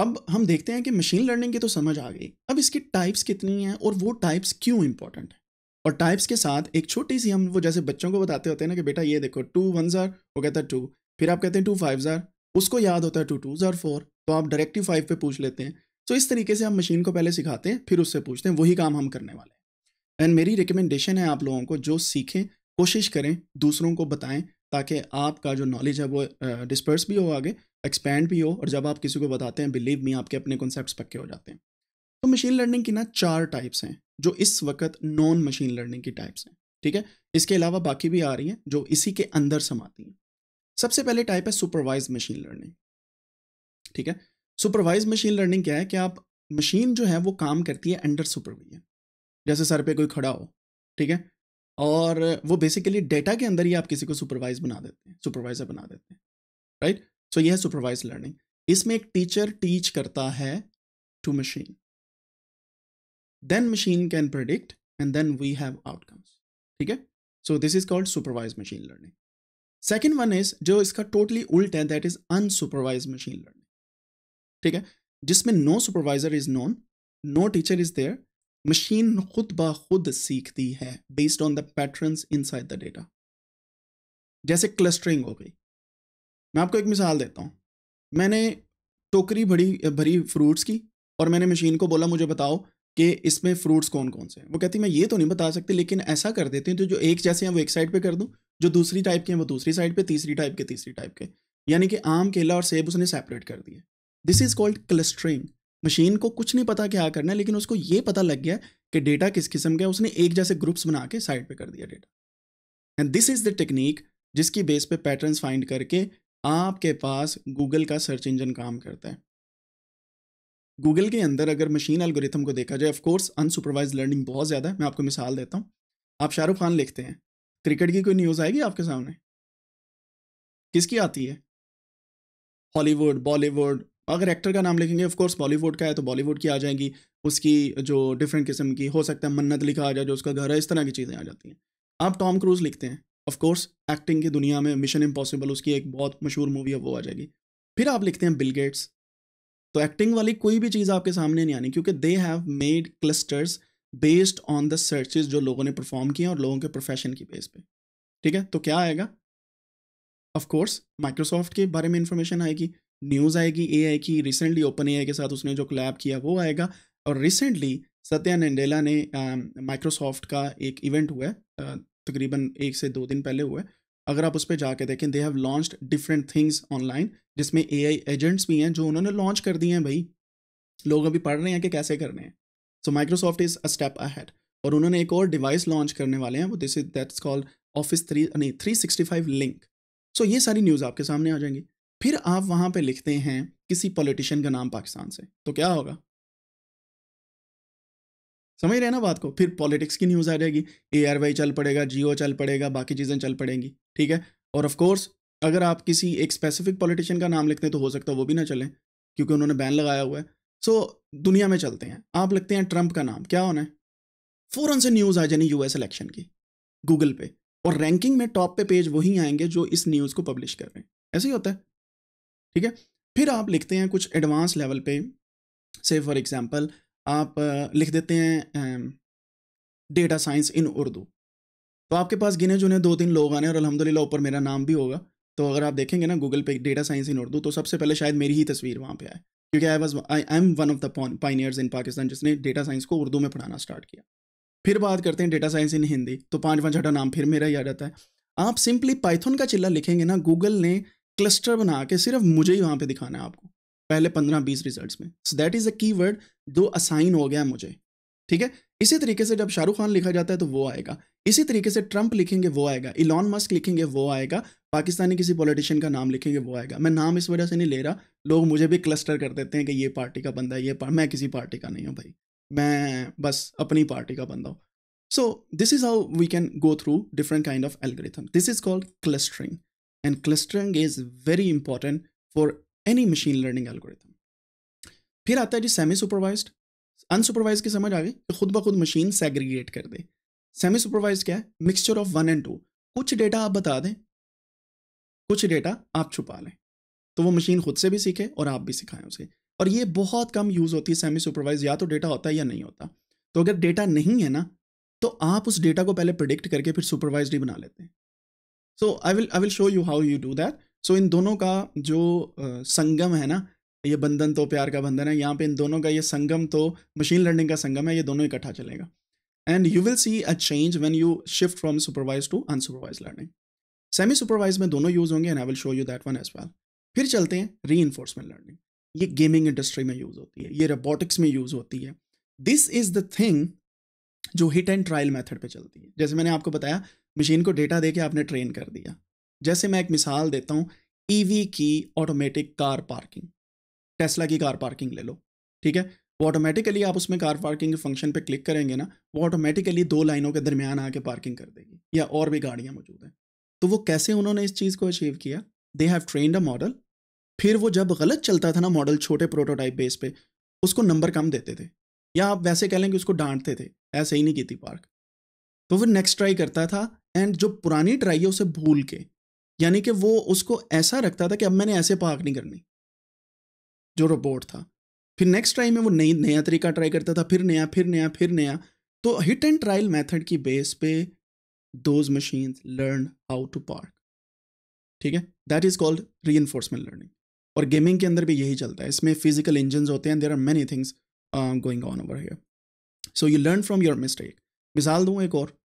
अब हम देखते हैं कि मशीन लर्निंग की तो समझ आ गई अब इसकी टाइप्स कितनी हैं और वो टाइप्स क्यों इंपॉर्टेंट है और टाइप्स के साथ एक छोटी सी हम वो जैसे बच्चों को बताते होते हैं ना कि बेटा ये देखो टू वन जार वो कहता है टू फिर आप कहते हैं टू फाइव जार उसको याद होता है टू टू जार फोर तो आप डायरेक्टली फाइव पे पूछ लेते हैं तो इस तरीके से हम मशीन को पहले सिखाते हैं फिर उससे पूछते हैं वही काम हम करने वाले हैं एंड मेरी रिकमेंडेशन है आप लोगों को जो सीखें कोशिश करें दूसरों को बताएं ताकि आपका जो नॉलेज है वो डिस्पर्स भी हो आगे एक्सपैंड भी हो और जब आप किसी को बताते हैं बिलीव मी आपके अपने कॉन्सेप्ट पक्के हो जाते हैं तो मशीन लर्निंग की ना चार टाइप्स हैं जो इस वक्त नॉन मशीन लर्निंग की टाइप्स हैं ठीक है इसके अलावा बाकी भी आ रही हैं जो इसी के अंदर समाती हैं सबसे पहले टाइप है सुपरवाइज मशीन लर्निंग ठीक है सुपरवाइज मशीन लर्निंग क्या है कि आप मशीन जो है वो काम करती है अंडर सुपरविजन जैसे सर पे कोई खड़ा हो ठीक है और वो बेसिकली डेटा के अंदर ही आप किसी को सुपरवाइज बना देते हैं सुपरवाइजर बना देते हैं राइट सो यह सुपरवाइज लर्निंग इसमें एक टीचर टीच करता है to machine then machine can predict and then we have outcomes ठीक है so this is called supervise machine learning second one is जो इसका टोटली उल्ट है that is unsupervise machine learning ठीक है जिसमें no supervisor is known no teacher is there machine खुद ब खुद सीखती है based on the patterns inside the data जैसे क्लस्टरिंग हो गई मैं आपको एक मिसाल देता हूँ मैंने टोकरी भरी भरी फ्रूट्स की और मैंने मशीन को बोला मुझे बताओ कि इसमें फ्रूट्स कौन कौन से हैं वो कहती मैं ये तो नहीं बता सकती लेकिन ऐसा कर देती हूँ तो जो एक जैसे हैं वो एक साइड पर कर दूँ जो दूसरी टाइप के हैं वो दूसरी साइड पर तीसरी टाइप के तीसरी टाइप के यानी कि आम केला और सेब उसने सेपरेट कर दिए this is called clustering machine को कुछ नहीं पता क्या करना है लेकिन उसको ये पता लग गया कि डेटा किस किस्म का है उसने एक जैसे ग्रुप्स बना के साइड पर कर दिया data and this is the technique जिसकी बेस पे पैटर्न्स फाइंड करके आपके पास गूगल का सर्च इंजन काम करता है गूगल के अंदर अगर मशीन एल्गोरिथम को देखा जाए ऑफकोर्स अनसुपरवाइज लर्निंग बहुत ज़्यादा है मैं आपको मिसाल देता हूँ आप शाहरुख खान लिखते हैं क्रिकेट की कोई न्यूज़ आएगी आपके सामने किसकी आती है हॉलीवुड बॉलीवुड अगर एक्टर का नाम लिखेंगे ऑफकोर्स बॉलीवुड का है तो बॉलीवुड की आ जाएगी उसकी जो डिफरेंट किस्म की हो सकता है मन्नत लिखा आ जाए जो उसका घर है इस तरह की चीज़ें आ जाती हैं आप टॉम क्रूज लिखते हैं ऑफ कोर्स एक्टिंग की दुनिया में मिशन इम्पॉसिबल उसकी एक बहुत मशहूर मूवी है वो आ जाएगी फिर आप लिखते हैं बिल गेट्स तो एक्टिंग वाली कोई भी चीज़ आपके सामने नहीं आनी क्योंकि they have made clusters based on the searches जो लोगों ने परफॉर्म किए और लोगों के प्रोफेशन की बेस पे ठीक है तो क्या आएगा ऑफ कोर्स माइक्रोसॉफ्ट के बारे में इंफॉर्मेशन आएगी न्यूज़ आएगी ए आई की रिसेंटली ओपन ए के साथ उसने जो क्लैब किया वो आएगा और रिसेंटली सत्या नंडेला ने माइक्रोसॉफ्ट uh, का एक इवेंट हुआ है तकरीबन एक से दो दिन पहले हुए अगर आप उस पर जाके देखें they have launch different things online जिसमें ए आई एजेंट्स भी हैं जो उन्होंने लॉन्च कर दिए हैं भाई लोग अभी पढ़ रहे हैं कि कैसे करने हैं so Microsoft is a step ahead और उन्होंने एक और डिवाइस लॉन्च करने वाले हैं वो this is that's called office three नहीं थ्री सिक्सटी फाइव लिंक सो ये सारी न्यूज़ आपके सामने आ जाएंगी फिर आप वहाँ पे लिखते हैं किसी पॉलिटिशियन का नाम पाकिस्तान से तो क्या होगा समझ रहे हैं ना बात को फिर पॉलिटिक्स की न्यूज़ आ जाएगी ए आर वाई चल पड़ेगा जियो चल पड़ेगा बाकी चीज़ें चल पड़ेंगी ठीक है और ऑफ कोर्स अगर आप किसी एक स्पेसिफिक पॉलिटिशियन का नाम लिखते हैं तो हो सकता है वो भी ना चलें क्योंकि उन्होंने बैन लगाया हुआ है सो so, दुनिया में चलते हैं आप लिखते हैं ट्रंप का नाम क्या होना है फ़ौरन से न्यूज़ आ जानी यूएस इलेक्शन की गूगल पे और रैंकिंग में टॉप पे पेज वही आएंगे जो इस न्यूज़ को पब्लिश कर रहे हैं ऐसे ही होता है ठीक है फिर आप लिखते हैं कुछ एडवांस लेवल पे से फॉर एग्जांपल आप लिख देते हैं डेटा साइंस इन उर्दू तो आपके पास गिने चुने दो तीन लोग आने और अलहमदिल्ला ऊपर मेरा नाम भी होगा तो अगर आप देखेंगे ना गूगल पे डेटा साइंस इन उर्दू तो सबसे पहले शायद मेरी ही तस्वीर वहाँ पे आए क्योंकि I was I am one of the pioneers in Pakistan जिसने डेटा साइंस को उर्दू में पढ़ाना स्टार्ट किया फिर बात करते हैं डेटा साइंस इन हिंदी तो पाँच पाँच छठा नाम फिर मेरा याद आता है आप सिंपली पाइथन का चिल्ला लिखेंगे ना गूगल ने क्लस्टर बना के सिर्फ मुझे ही वहाँ पर दिखाना है आपको पहले पंद्रह बीस रिजल्ट में सो दैट इज अ की वर्ड जो असाइन हो गया मुझे ठीक है इसी तरीके से जब शाहरुख खान लिखा जाता है तो वो आएगा इसी तरीके से ट्रंप लिखेंगे वो आएगा इलॉन मस्क लिखेंगे वो आएगा पाकिस्तानी किसी पॉलिटिशियन का नाम लिखेंगे वो आएगा मैं नाम इस वजह से नहीं ले रहा लोग मुझे भी क्लस्टर कर देते हैं कि ये पार्टी का बंदा है ये पार... मैं किसी पार्टी का नहीं हूँ भाई मैं बस अपनी पार्टी का बंदा हूँ so this is how we can go through different kind of algorithm. This is called clustering and clustering is very important for any machine learning algorithm फिर आता है जी सेमी सुपरवाइज अनसुपरवाइज की समझ आ गई कि तो खुद ब खुद मशीन सेग्रीगेट कर दे सेमी सुपरवाइज क्या है mixture of one and two कुछ डेटा आप बता दें कुछ डेटा आप छुपा लें तो वो मशीन खुद से भी सीखे और आप भी सिखाएं उसे और ये बहुत कम यूज़ होती है सेमी सुपरवाइज या तो डेटा होता है या नहीं होता तो अगर डेटा नहीं है ना तो आप उस डेटा को पहले प्रिडिक्ट करके फिर सुपरवाइज ही बना लेते हैं so I will I will show you how you do that so इन दोनों का जो संगम है ना ये बंधन तो प्यार का बंधन है यहाँ पे इन दोनों का ये संगम तो मशीन लर्निंग का संगम है ये दोनों इकट्ठा चलेगा and you will see a change when you shift from supervise to unsupervise learning semi supervise में दोनों यूज होंगे and I will show you that one as well फिर चलते हैं री लर्निंग ये गेमिंग इंडस्ट्री में यूज होती है ये रोबोटिक्स में यूज होती है दिस इज द थिंग जो हिट एंड ट्रायल मेथड पे चलती है जैसे मैंने आपको बताया मशीन को डेटा देके आपने ट्रेन कर दिया जैसे मैं एक मिसाल देता हूँ ईवी e की ऑटोमेटिक कार पार्किंग टेस्ला की कार पार्किंग ले लो ठीक है वो ऑटोमेटिकली आप उसमें कार पार्किंग के फंक्शन पे क्लिक करेंगे ना वो ऑटोमेटिकली दो लाइनों के दरमियान आके पार्किंग कर देगी या और भी गाड़ियाँ मौजूद हैं तो वो कैसे उन्होंने इस चीज़ को अचीव किया they have trained a model फिर वो जब गलत चलता था ना मॉडल छोटे प्रोटोटाइप बेस पे उसको नंबर कम देते थे या आप वैसे कह लें कि उसको डांटते थे ऐसे ही नहीं की थी पार्क तो फिर नेक्स्ट ट्राई करता था एंड जो पुरानी ट्राई है उसे भूल के यानी कि वो उसको ऐसा रखता था कि अब मैंने ऐसे पार्क नहीं करनी जो रोबोट था फिर नेक्स्ट टाइम में वो नई नया तरीका ट्राई करता था फिर नया फिर नया फिर नया तो हिट एंड ट्रायल मेथड की बेस पे those machine learn how to park ठीक है that is called reinforcement learning और गेमिंग के अंदर भी यही चलता है इसमें फिजिकल इंजन होते हैं there are many things going on over here so you learn from your mistake मिसाल दूँ एक और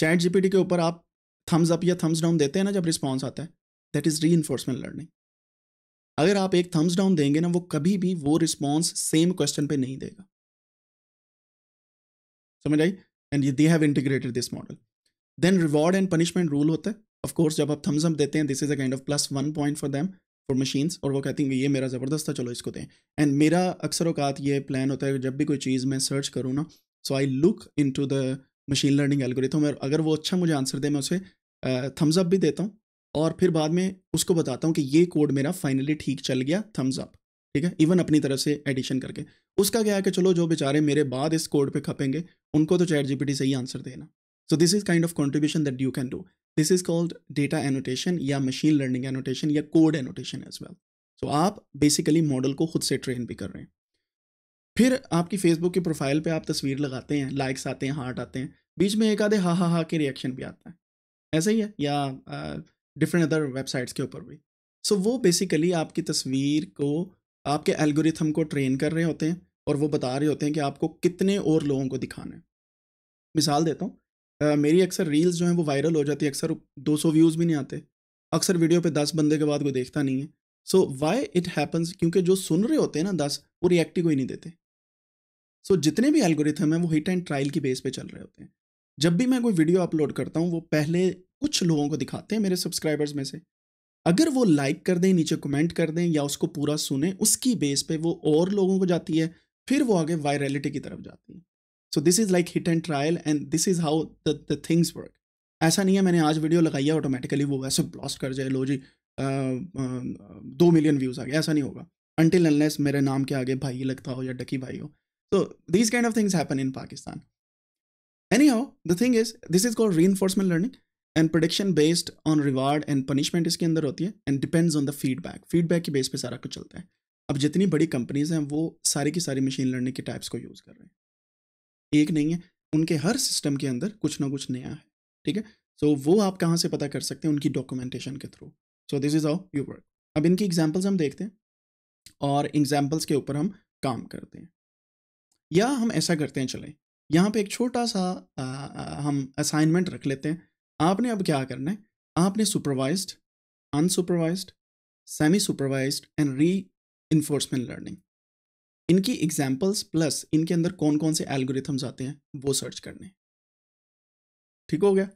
चैट जीपीटी के ऊपर आप थम्स अप या थम्स डाउन देते हैं ना जब रिस्पॉन्स आता है that is reinforcement learning अगर आप एक थम्स डाउन देंगे ना वो कभी भी वो रिस्पॉन्स सेम क्वेश्चन पे नहीं देगा समझ आई and they have integrated this model then reward and punishment rule होता है ऑफ कोर्स जब आप थम्स अप देते हैं this is a kind of plus one point for them for machines और वो कहती हैं ये मेरा ज़बरदस्त था चलो इसको दें एंड मेरा अक्सर अवकात ये प्लान होता है जब भी कोई चीज़ मैं सर्च करूँ ना so I look into the machine learning algorithm और अगर वो अच्छा मुझे आंसर दे मैं उसे थम्स अप भी देता हूँ और फिर बाद में उसको बताता हूँ कि ये कोड मेरा फाइनली ठीक चल गया थम्स अप ठीक है इवन अपनी तरफ से एडिशन करके उसका क्या है कि चलो जो बेचारे मेरे बाद इस कोड पे खपेंगे उनको तो चैट जीपीटी से ही आंसर देना so this is kind of contribution that you can do this is called data annotation या मशीन लर्निंग एनोटेशन या code annotation as well so आप बेसिकली मॉडल को खुद से ट्रेन भी कर रहे हैं फिर आपकी फेसबुक की प्रोफाइल पे आप तस्वीर लगाते हैं लाइक्स आते हैं हार्ट आते हैं बीच में एक आधे हा हा हा के रिएक्शन भी आता है ऐसा ही है या डिफरेंट अदर वेबसाइट्स के ऊपर भी सो so, वो बेसिकली आपकी तस्वीर को आपके एल्गोरिथम को ट्रेन कर रहे होते हैं और वो बता रहे होते हैं कि आपको कितने और लोगों को दिखाना है मिसाल देता हूँ uh, मेरी अक्सर रील्स जो हैं वो वायरल हो जाती है अक्सर 200 व्यूज़ भी नहीं आते अक्सर वीडियो पे 10 बंदे के बाद कोई देखता नहीं है सो वाई इट हैपन्स क्योंकि जो सुन रहे होते हैं ना 10 वो रिएक्ट ही कोई नहीं देते सो so, जितने भी एल्गोरिथम हैं वो हिट एंड ट्रायल की बेस पे चल रहे होते हैं जब भी मैं कोई वीडियो अपलोड करता हूँ वो पहले कुछ लोगों को दिखाते हैं मेरे सब्सक्राइबर्स में से अगर वो लाइक कर दें नीचे कमेंट कर दें या उसको पूरा सुने उसकी बेस पे वो और लोगों को जाती है फिर वो आगे वायरलिटी की तरफ जाती है so this is like hit and trial and this is how the things work ऐसा नहीं है मैंने आज वीडियो लगाई है ऑटोमेटिकली वो वैसे ब्लास्ट कर जाए लो जी आ, आ, दो मिलियन व्यूज़ आ गए ऐसा नहीं होगा अनटिल अनलेस मेरे नाम के आगे भाई लगता हो या डकी भाई हो तो So these kind of in Pakistan any Pakistan. The thing is this is called re reinforcement learning and prediction based on reward and punishment इसके अंदर होती है and depends on the feedback feedback के बेस पर सारा कुछ चलता है अब जितनी बड़ी कंपनीज हैं वो सारी की सारी मशीन लर्निंग के टाइप्स को यूज़ कर रहे हैं एक नहीं है उनके हर सिस्टम के अंदर कुछ ना कुछ नया है ठीक है सो so, वो आप कहाँ से पता कर सकते हैं उनकी डॉक्यूमेंटेशन के through so this is how you work अब इनकी एग्जाम्पल्स हम देखते हैं और एग्जाम्पल्स के ऊपर हम काम करते हैं या हम ऐसा करते हैं चलें यहाँ पे एक छोटा सा आ, आ, हम असाइनमेंट रख लेते हैं आपने अब क्या करना है आपने supervised unsupervised semi supervised and reinforcement learning इनकी एग्जाम्पल्स प्लस इनके अंदर कौन कौन से एल्गोरिथम्स आते हैं वो सर्च करने ठीक हो गया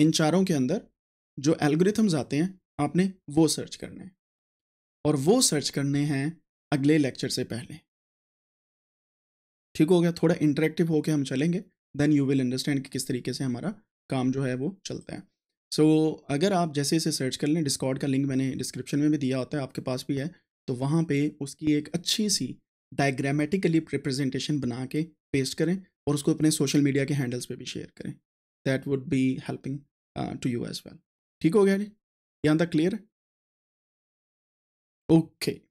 इन चारों के अंदर जो एल्गोरिथम्स आते हैं आपने वो सर्च करने और वो सर्च करने हैं अगले लेक्चर से पहले ठीक हो गया थोड़ा इंटरेक्टिव होकर हम चलेंगे देन यू विल अंडरस्टैंड कि किस तरीके से हमारा काम जो है वो चलता है सो so, अगर आप जैसे इसे सर्च कर लें डिस्कॉर्ड का लिंक मैंने डिस्क्रिप्शन में भी दिया होता है आपके पास भी है तो वहाँ पे उसकी एक अच्छी सी डायग्रामेटिकली रिप्रेजेंटेशन बना के पेस्ट करें और उसको अपने सोशल मीडिया के हैंडल्स पे भी शेयर करें that would be helping to you as well ठीक हो गया जी यहाँ तक क्लियर ओके okay.